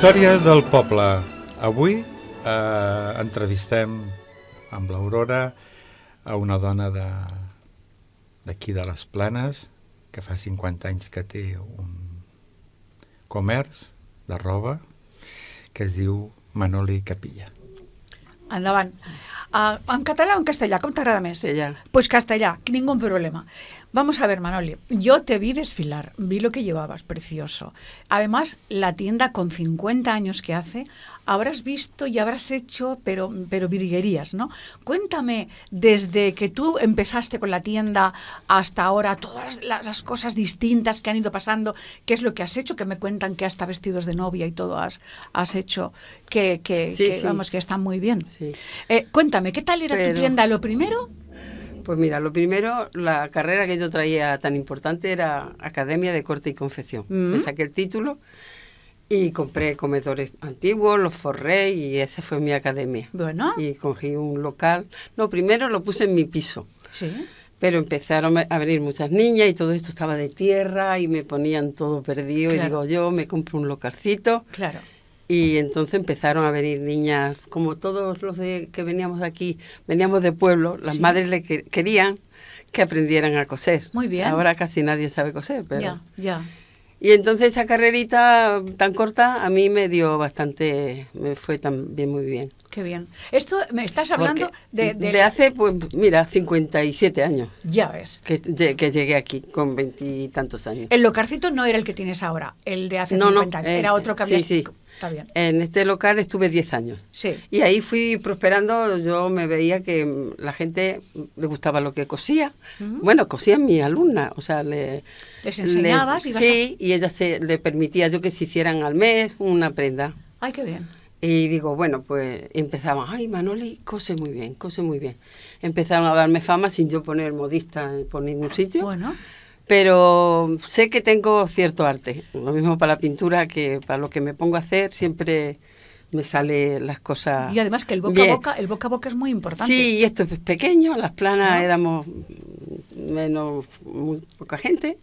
Història del poble. Avui eh, entrevistem amb l'Aurora a una dona d'aquí de, de les Planes que fa 50 anys que té un comerç de roba que es diu Manoli Capilla. Endavant. Endavant. A ah, en catalán o en te Com pues més? Pues ningún problema. Vamos a ver, Manoli, yo te vi desfilar, vi lo que llevabas, precioso. Además, la tienda con 50 años que hace, habrás visto y habrás hecho, pero, pero virguerías, ¿no? Cuéntame, desde que tú empezaste con la tienda hasta ahora, todas las, cosas distintas que han ido pasando, qué es lo que has hecho, que me cuentan que hasta vestidos de novia y todo has, hecho, que, que, que vamos, que está muy bien. Eh, cuéntame. ¿qué tal era tu tienda lo primero? Pues mira, lo primero, la carrera que yo traía tan importante era Academia de Corte y Confección. Mm. Me saqué el título y compré comedores antiguos, los forré y esa fue mi academia. Bueno. Y cogí un local. No, primero lo puse en mi piso. Sí. Pero empezaron a venir muchas niñas y todo esto estaba de tierra y me ponían todo perdido y digo yo me compro un localcito. Claro. Y entonces empezaron a venir niñas, como todos los que veníamos aquí, veníamos de pueblo, las madres le querían que aprendieran a coser. Muy bien. Ahora casi nadie sabe coser, pero... Ya, ya. Y entonces esa carrerita tan corta a mí me dio bastante, me fue también muy bien. Qué bien. Esto me estás hablando de, de, hace, pues mira, 57 años. Ya ves. Que, llegué aquí con veintitantos años. El locarcito no era el que tienes ahora, el de hace no, 50 no, eh, era otro que en este local estuve 10 años. Y ahí fui prosperando, yo me veía que mm, la gente mm, le gustaba lo que cosía. Bueno, cosía mi alumna, o sea, le... ¿Les enseñabas? sí, y ella se, le permitía yo que se hicieran al mes una prenda. Ay, qué bien. Y digo, bueno, pues empezaban, ay, Manoli cose muy bien, cose muy bien. Empezaron a darme fama sin yo poner modista eh, por ningún sitio. Bueno pero sé que tengo cierto arte. Lo mismo para la pintura que para lo que me pongo a hacer, siempre me sale las cosas. Y además que el boca a boca, el boca a boca es muy importante. Sí, y esto es pequeño, las planas éramos menos muy poca gente.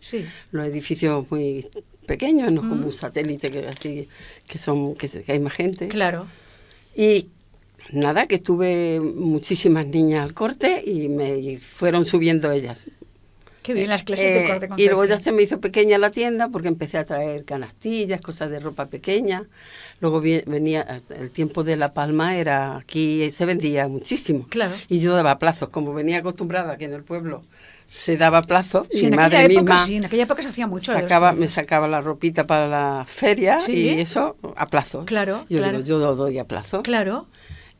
Los edificios muy pequeños, no como un satélite que así que son que, hay más gente. Claro. Y nada, que tuve muchísimas niñas al corte y me y fueron subiendo ellas las eh, Y luego ya se me hizo pequeña la tienda porque empecé a traer canastillas, cosas de ropa pequeña. Luego venía, el tiempo de La Palma era aquí, se vendía muchísimo. Claro. Y yo daba plazos, como venía acostumbrada aquí en el pueblo se daba plazo. Sí, madre en aquella época se hacía mucho. Sacaba, me sacaba la ropita para la feria y eso a plazo. Claro. Yo yo lo doy a plazo. Claro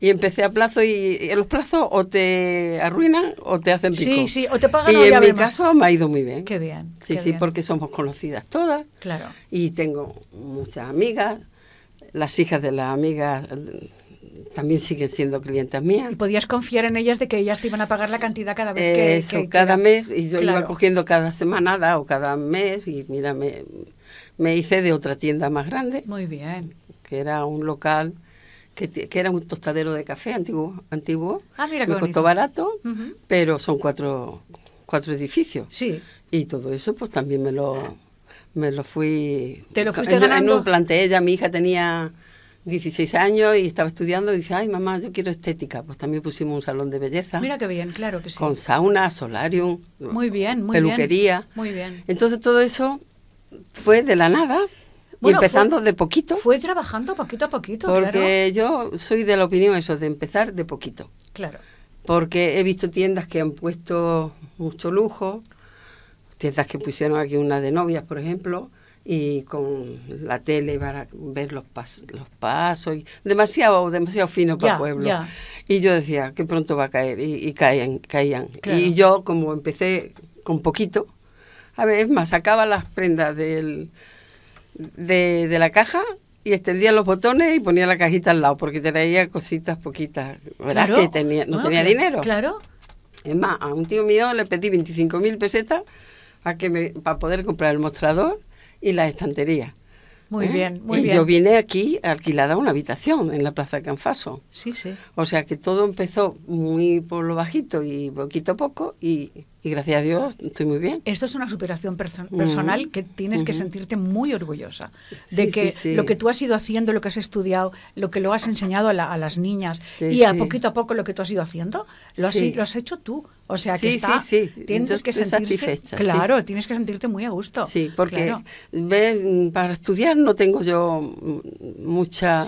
y empecé a plazo y, en los plazos o te arruinan o te hacen pico. Sí, sí, o te pagan Y en mi caso me ha ido muy bien. Qué bien. Sí, sí, porque somos conocidas todas. Claro. Y tengo muchas amigas, las hijas de las amigas mm, también siguen siendo clientes mías. Y podías confiar en ellas de que ellas te iban a pagar la cantidad cada vez que... que, cada mes, y yo iba cogiendo cada semana o cada mes, y mira, me, me hice de otra tienda más grande. Muy bien. Que era un local que, era un tostadero de café antiguo. antiguo. Ah, me costó barato, pero son cuatro, cuatro edificios. Sí. Y todo eso, pues también me lo, me lo fui. ¿Te lo fuiste En un ya mi hija tenía 16 años y estaba estudiando y dice, ay mamá, yo quiero estética. Pues también pusimos un salón de belleza. Mira qué bien, claro que sí. Con sauna, solarium. Muy peluquería. Peluquería. Muy bien. Entonces todo eso fue de la nada y empezando de poquito. Fue trabajando poquito a poquito. Porque yo soy de la opinión eso, de empezar de poquito. Claro. Porque he visto tiendas que han puesto mucho lujo, tiendas que pusieron aquí una de novias, por ejemplo, y con la tele para ver los, los pasos, y demasiado, demasiado fino para el pueblo. Y yo decía, que pronto va a caer, y, caían, caían. Y yo, como empecé con poquito, a ver, es más, sacaba las prendas del de, la caja y extendía los botones y ponía la cajita al lado porque traía cositas poquitas. ¿Verdad que tenía, no, ah, tenía dinero? Claro. Es más, a un tío mío le pedí 25.000 pesetas para, que me, para poder comprar el mostrador y la estantería. Muy ¿Eh? bien, muy y Yo vine aquí alquilada una habitación en la Plaza de Canfaso. Sí, sí. O sea que todo empezó muy por lo bajito y poquito a poco y gracias a Dios estoy muy bien. Esto es una superación personal que tienes que sentirte muy orgullosa de que lo que tú has ido haciendo, lo que has estudiado, lo que lo has enseñado a, las niñas y a poquito a poco lo que tú has ido haciendo, lo has, hecho tú. O sea que tienes que sentirte claro, tienes que sentirte muy a gusto. Sí, porque para estudiar no tengo yo mucha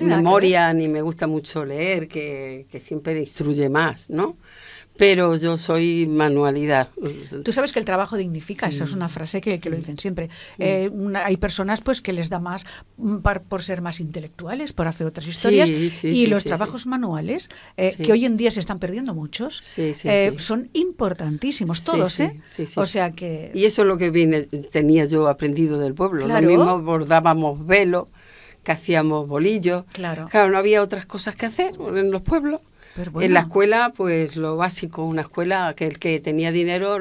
memoria ni me gusta mucho leer, que, que siempre instruye más, ¿no? pero yo soy manualidad. Tú sabes que el trabajo dignifica, esa es una frase que, lo dicen siempre. Mm. Eh, hay personas pues que les da más mm, por ser más intelectuales, por hacer otras historias, y los trabajos manuales, eh, que hoy en día se están perdiendo muchos, eh, son importantísimos todos. ¿eh? O sea que... Y eso es lo que tenía yo aprendido del pueblo. Lo mismo bordábamos velo, que hacíamos bolillos. claro, no había otras cosas que hacer en los pueblos. En la escuela, pues lo básico, una escuela que el que tenía dinero,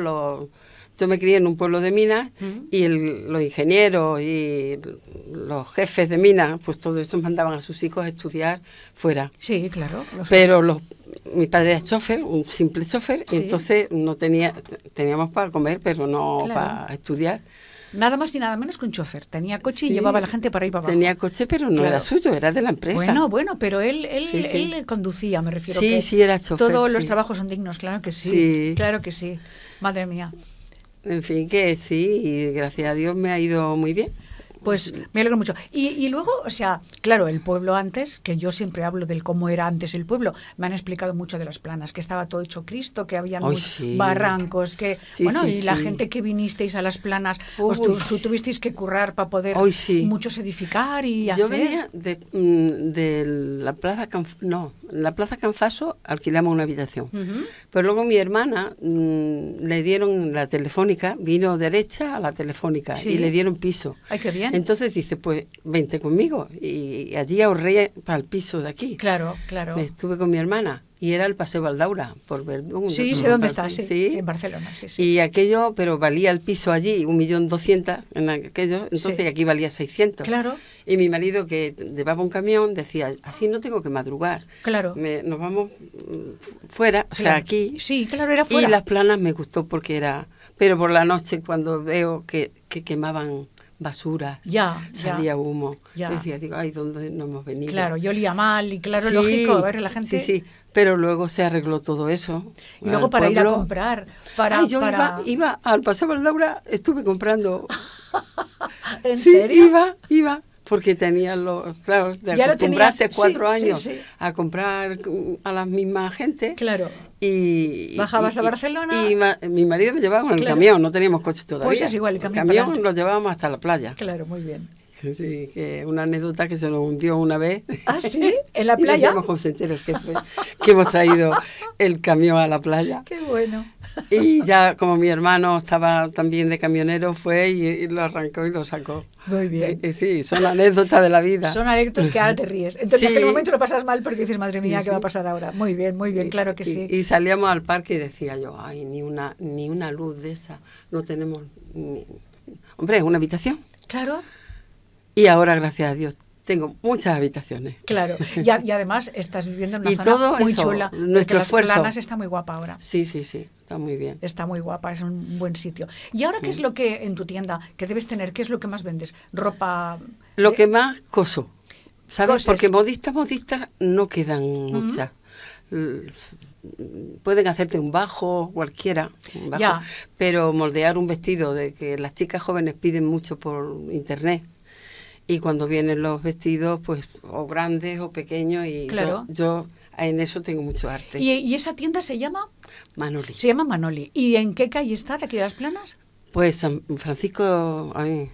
yo me crié en un pueblo de minas y los ingenieros y los jefes de minas, pues todos eso mandaban a sus hijos a estudiar fuera. Sí, claro. Pero mi padre era chofer, un simple chofer, entonces no tenía, teníamos para comer, pero no para estudiar. Nada más y nada menos que un chofer. Tenía coche y llevaba a la gente para ir para abajo. Tenía coche, pero no era suyo, era de la empresa. Bueno, bueno, pero él, él, conducía, me refiero. Sí, sí, era chofer. Todos los trabajos son dignos, claro que sí. Claro que sí. Madre mía. En fin, que sí, y gracias a Dios me ha ido muy bien. Pues me alegro mucho. Y, luego, o sea, claro, el pueblo antes, que yo siempre hablo del cómo era antes el pueblo, me han explicado mucho de las planas, que estaba todo hecho Cristo, que había barrancos, que... bueno, y la gente que vinisteis a las planas, os tuvisteis que currar para poder muchos edificar y hacer... Yo venía mm, de, la Plaza no, la Plaza Canfaso alquilamos una habitación, pero luego mi hermana mm, le dieron la telefónica, vino derecha a la telefónica y le dieron piso. Ay, qué bien. Entonces dice, pues vente conmigo. Y allí ahorré para el piso de aquí. Claro, claro. estuve con mi hermana y era el Paseo Valdaura, por ver... Sí, sé dónde está, sí, en Barcelona. Y aquello, pero valía el piso allí, un millón doscientas en aquello, entonces aquí valía seiscientos. Claro. Y mi marido, que llevaba un camión, decía, así no tengo que madrugar. Claro. nos vamos mm, fuera, o sea, aquí. Sí, claro, era fuera. Y Las Planas me gustó porque era... Pero por la noche, cuando veo que, que quemaban basuras, ya, salía humo. Decía, digo, ay, ¿dónde no hemos venido? Claro, yo olía mal y claro, lógico, la gente. Sí, sí, pero luego se arregló todo eso. Y luego para ir a comprar, para... Ay, yo Iba, iba, al Paseo Valdaura, estuve comprando... ¿En sí, serio? iba, iba porque tenía los... claro, te compraste cuatro años a comprar a la misma gente. Claro. Y, Bajabas a Barcelona. Y, mi marido me llevaba con el camión, no teníamos coches pues todavía. Pues es igual, el camión. El camión lo llevábamos hasta la playa. Claro, muy bien. Sí, que una anécdota que se nos hundió una vez. ¿Ah, sí? ¿En la playa? y nos con el jefe que hemos traído el camión a la playa. Qué bueno. Y ya como mi hermano estaba también de camionero, fue y, lo arrancó y lo sacó. Muy bien. Eh, eh, sí, son anécdotas de la vida. Son anécdotas que ahora te ríes. Entonces en aquel momento lo pasas mal porque dices, madre mía, ¿qué va a pasar ahora? Muy bien, muy bien, claro que sí. Y salíamos al parque y decía yo, ay, ni una, ni una luz de esa, no tenemos... Hombre, es una habitación. Claro. Y ahora, gracias a Dios, tengo muchas habitaciones. Claro, y, además estás viviendo en una zona todo muy chula. Nuestro las esfuerzo. Planas está muy guapa ahora. Sí, sí, sí, está muy bien. Está muy guapa, es un buen sitio. ¿Y ahora qué es lo que en tu tienda que debes tener? ¿Qué es lo que más vendes? ¿Ropa? Lo ¿Eh? que más coso. ¿Sabes? Porque modistas, modistas no quedan muchas. Pueden hacerte un bajo, cualquiera, un bajo, pero moldear un vestido de que las chicas jóvenes piden mucho por internet y cuando vienen los vestidos, pues o grandes o pequeños y yo, en eso tengo mucho arte. ¿Y, esa tienda se llama? Manoli. Se llama Manoli. ¿Y en qué calle está de aquí de las planas? Pues San Francisco... Ay,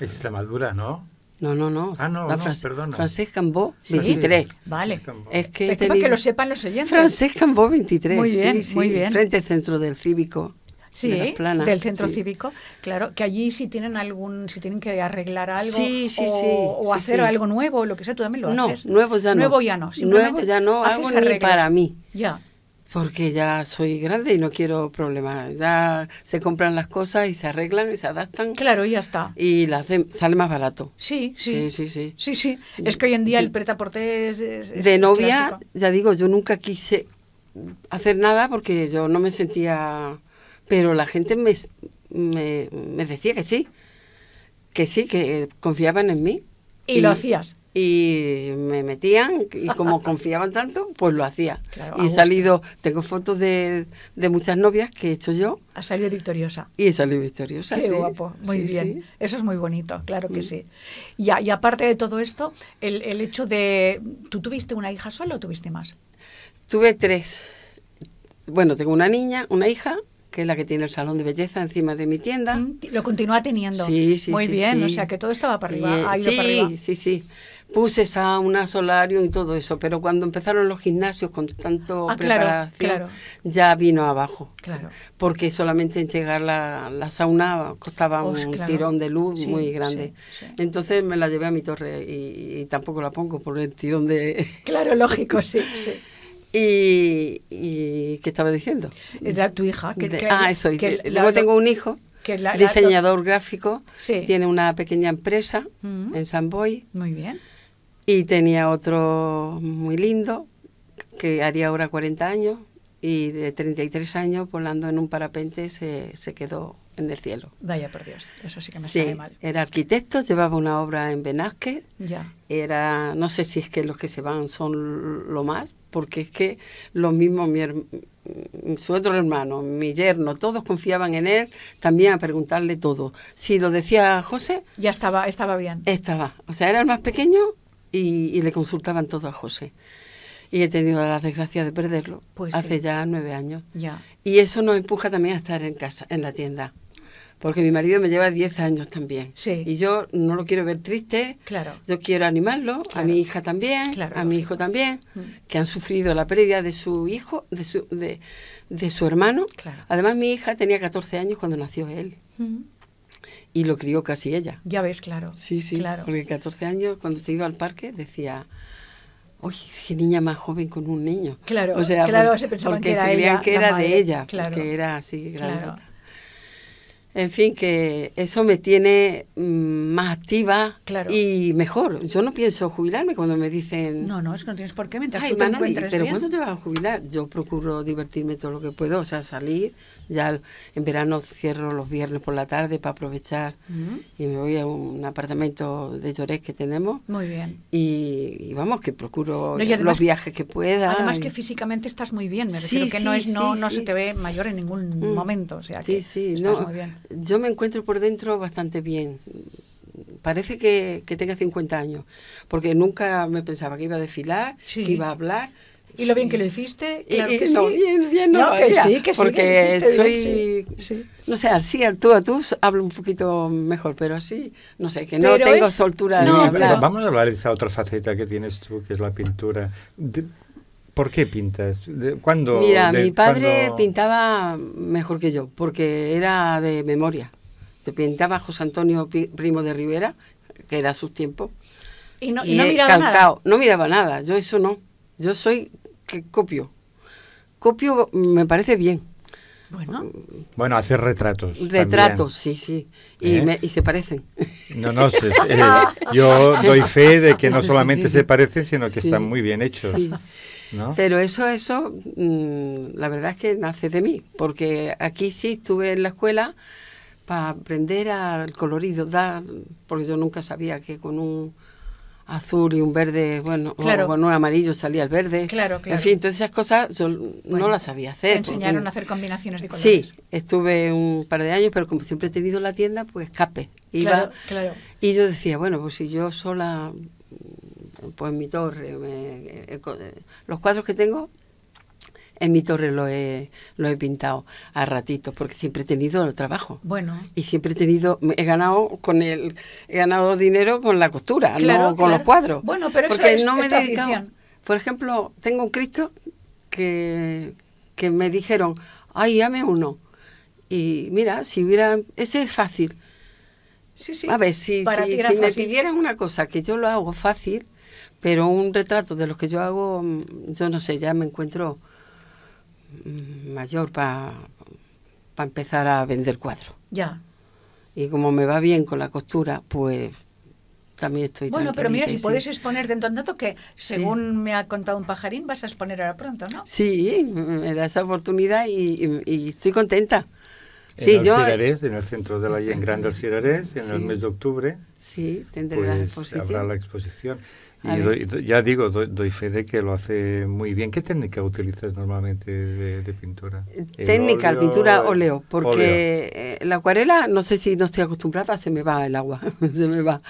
Extremadura, ¿no? No, no, no. Ah, no, la no Cambó, 23. Vale. Es que, para que lo sepan los oyentes. Francés Cambó, 23. Muy bien, sí, muy bien. Frente Centro del Cívico. Sí, del centro cívico, claro, que allí si tienen algún, si tienen que arreglar algo o, hacer algo nuevo, lo que sea, tú también lo no, haces. Nuevo ya no, nuevo ya no, nuevo ya no, Algo ni para mí. Ya. Porque ya soy grande y no quiero problemas. Ya se compran las cosas y se arreglan y se adaptan. Claro, ya está. Y la sale más barato. Sí, sí. Sí, sí, sí. Es que hoy en día el pretaportés es, De novia, ya digo, yo nunca quise hacer nada porque yo no me sentía pero la gente me, decía que sí, que sí, que confiaban en mí. ¿Y, lo hacías? Y me metían y como confiaban tanto, pues lo hacía. y he salido, tengo fotos de, de, muchas novias que he hecho yo. Ha salido victoriosa. Y he salido victoriosa. Qué guapo, muy bien. Eso es muy bonito, claro que mm. sí. Y, y, aparte de todo esto, el, el hecho de... ¿Tú tuviste una hija sola o tuviste más? Tuve tres. Bueno, tengo una niña, una hija que es la que tiene el salón de belleza encima de mi tienda. Mm, lo continúa teniendo. Sí, sí, Muy bien, o sea que todo estaba para arriba, eh, ha sí, para arriba. Sí, sí, Puse sauna, solario y todo eso, pero cuando empezaron los gimnasios con tanto ah, preparación, ya vino abajo. Claro. Porque solamente en llegar la, la sauna costaba un tirón de luz muy grande. Entonces me la llevé a mi torre y, y tampoco la pongo por el tirón de... Claro, lógico, sí, sí. Y, ¿qué estaba diciendo? Era tu hija. Que, ah, eso. luego tengo un hijo, diseñador gráfico. Tiene una pequeña empresa mm. en San Boy. Muy bien. Y tenía otro muy lindo, que haría ahora 40 años. Y de 33 años, volando en un parapente, se, se quedó en el cielo. Vaya por Dios, eso sí que me sale mal. Era arquitecto, llevaba una obra en Benázquez. Ya. Era, no sé si es que los que se van son lo más, porque es que los mismos, mi, su otro hermano, mi yerno, todos confiaban en él, también a preguntarle todo. Si lo decía José. Ya estaba, estaba bien. Estaba. O sea, era el más pequeño y, le consultaban todo a José y he tenido la desgracia de perderlo pues hace ya nueve años. Ya. Y eso nos empuja también a estar en casa, en la tienda porque mi marido me lleva 10 años también. Y yo no lo quiero ver triste. Claro. Yo quiero animarlo, a mi hija también, a mi hijo también, mm. que han sufrido la pérdida de su hijo, de su, de, su hermano. Además, mi hija tenía 14 años cuando nació él. Mm. Y lo crió casi ella. Ya ves, claro. Sí, sí, porque 14 años cuando se iba al parque decía, uy, qué niña más joven con un niño. Claro, o sea, claro, se pensaban que era, que era de ella, claro, que era así grandota. En fin, que eso me tiene mm, más activa y mejor. Yo no pienso jubilarme cuando me dicen... No, no, es que no tienes por qué mientras tú pero ¿cuándo te vas a jubilar? Yo procuro divertirme todo lo que puedo, o sea, salir. Ya en verano cierro los viernes por la tarde para aprovechar mm. y me voy a un apartamento de Llorés que tenemos. Muy bien. Y, vamos, que procuro los viajes que pueda. Además que físicamente estás muy bien, me refiero que no, es, no, se te ve mayor en ningún mm. momento, o sea que estás muy bien. Yo me encuentro por dentro bastante bien. Parece que, que tenga 50 años, porque nunca me pensaba que iba a desfilar, que iba a hablar. Y lo bien que lo hiciste. Claro que sí. bien, bien, no, que sí, que sí, Porque soy, sí. no sé, así tú a tú hablo un poquito mejor, pero así, no sé, que no tengo soltura de hablar. Vamos a hablar de esa otra faceta que tienes tú, que es la pintura. ¿Por qué pintas? ¿Cuándo? Mira, mi padre pintaba mejor que yo, porque era de memoria. Te pintaba José Antonio Primo de Rivera, que era a sus tiempos. Y no, miraba nada. No miraba nada, yo eso no. Yo soy que copio. Copio me parece bien. Bueno. bueno, hacer retratos. Retratos, sí, sí. ¿Eh? Y, se parecen. No, no, yo doy fe de que no solamente se parecen, sino que están muy bien hechos. Sí. Pero eso, eso, mm, la verdad es que nace de mí, porque aquí sí estuve en la escuela para aprender al colorido, dar, porque yo nunca sabía que con un azul y un verde, bueno, o con un amarillo salía el verde. Claro, En fin, entonces esas cosas yo no las sabía hacer. Te enseñaron a hacer combinaciones de colores. Sí, estuve un par de años, pero como siempre he tenido la tienda, pues escape. Iba, Y yo decía, bueno, pues si yo sola pues en mi torre. Eh, eh, los cuadros que tengo en mi torre lo he, lo he pintado a ratitos porque siempre he tenido el trabajo. Bueno. Y siempre he tenido, he ganado con el, he ganado dinero con la costura, claro, no con los cuadros. Bueno, pero porque no me he dedicado. Por ejemplo, tengo un Cristo que, que me dijeron, ay, llame uno. Y mira, si hubiera, ese es fácil. Sí, sí. A ver, si, si me pidieran una cosa que yo lo hago fácil, pero un retrato de los que yo hago, mm, yo no sé, ya me encuentro mm, mayor para pa empezar a vender cuadros. Ya. Y como me va bien con la costura, pues también estoy Bueno, pero mira, si puedes exponer dentro de dato que, según me ha contado un pajarín, vas a exponer ahora pronto, ¿no? Sí, me da esa oportunidad y, estoy contenta. En sí, yo... en el centro de la en Grande del en el mes de octubre. Sí, tendré la pues, exposición. Habrá la exposición ya digo, doy, fe de que lo hace muy bien. ¿Qué técnica utilizas normalmente de, pintura? Eh, técnica, pintura óleo, porque eh, la acuarela, no sé si no estoy acostumbrada, se me va el agua, se me va.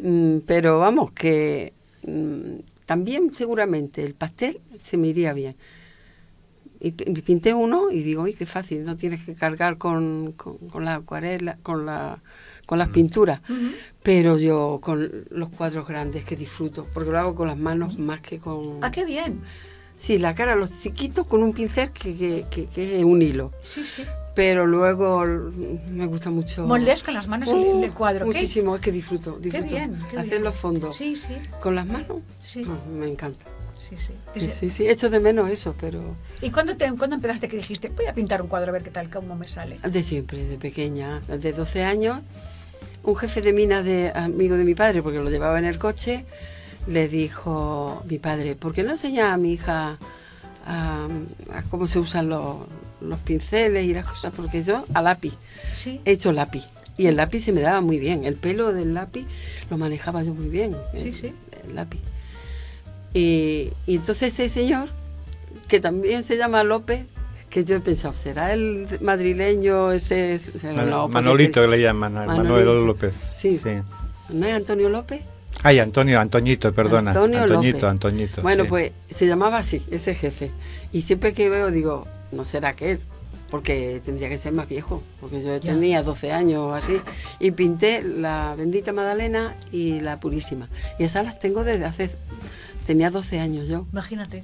Mm, pero vamos, que mm, también seguramente el pastel se me iría bien. Y pinté uno y digo, uy, qué fácil, no tienes que cargar con, la acuarela, con, la, con las pinturas. Pero yo con los cuadros grandes que disfruto, porque lo hago con las manos más que con... Ah, qué bien. Sí, la cara, los chiquitos con un pincel que, que, es un hilo. Sí, sí pero luego me gusta mucho. Moldes con las manos el, uh, cuadro. Muchísimo, es que disfruto, disfruto. Qué bien, Hacer los fondos. Sí, sí. Con las manos. Sí. Ah, me encanta sí, sí. Sí, hecho de menos eso, pero... ¿Y cuándo, empezaste que dijiste, voy a pintar un cuadro a ver qué tal, cómo me sale? De siempre, de pequeña, de 12 años. Un jefe de mina de amigo de mi padre, porque lo llevaba en el coche, le dijo mi padre, ¿por qué no enseña a mi hija a, cómo se usan los, pinceles y las cosas? Porque yo a lápiz, ¿Sí? he hecho lápiz. Y el lápiz se me daba muy bien, el pelo del lápiz lo manejaba yo muy bien. Sí, sí. El lápiz. Y, entonces ese señor, que también se llama López, que yo he pensado, ¿será el madrileño ese? Manolito que le llaman, Manuel López. Sí. ¿No es Antonio López? Ay, Antonio, Antoñito, perdona. Antonio Antoñito, Bueno, pues se llamaba así, ese jefe. Y siempre que veo digo, no será que él, porque tendría que ser más viejo, porque yo tenía 12 años o así. Y pinté la bendita Madalena y la Purísima. Y esas las tengo desde hace Tenía 12 años yo. Imagínate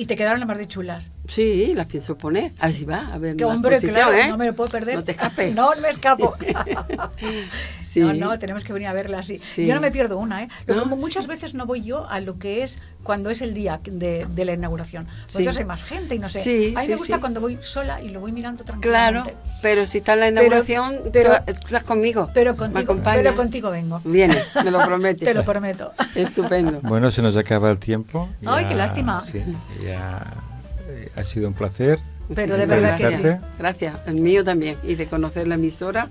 y te quedaron las más de chulas. Sí, las pienso poner. Así va, a ver. Que hombre, claro, ¿eh? no me lo puedo perder. No te escapes. no, me escapo. No, no, tenemos que venir a verlas. y Yo no me pierdo una, ¿eh? como muchas veces no voy yo a lo que es cuando es el día de, la inauguración. Entonces pues hay más gente y no sé. Sí, a mí me gusta cuando voy sola y lo voy mirando tranquilo Claro, pero si está en la inauguración, estás conmigo. Pero contigo, pero contigo vengo. Viene, me lo prometo. te lo prometo. Estupendo. Bueno, se nos acaba el tiempo. Ay, qué lástima. Sí, eh, ha sido un placer. Pero de verdad que sí. Gracias, el mío también. Y de conocer la emisora,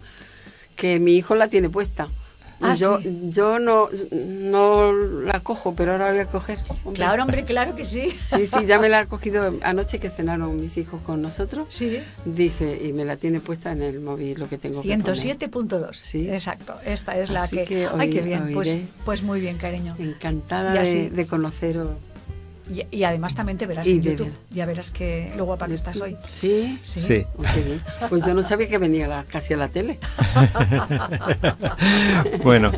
que mi hijo la tiene puesta. Ah, yo yo no, no la cojo, pero ahora la voy a coger. Claro, hombre, claro que sí. Sí, sí, ya me la ha cogido anoche que cenaron mis hijos con nosotros. Sí. Dice, y me la tiene puesta en el móvil lo que tengo 107.2. Sí. Exacto, esta es la que... bien, pues, pues, muy bien, cariño. Encantada de, de conoceros. Y, además también te verás en YouTube. Ya verás que luego que estás hoy. Sí, sí. Pues yo no sabía que venía casi a la tele. bueno.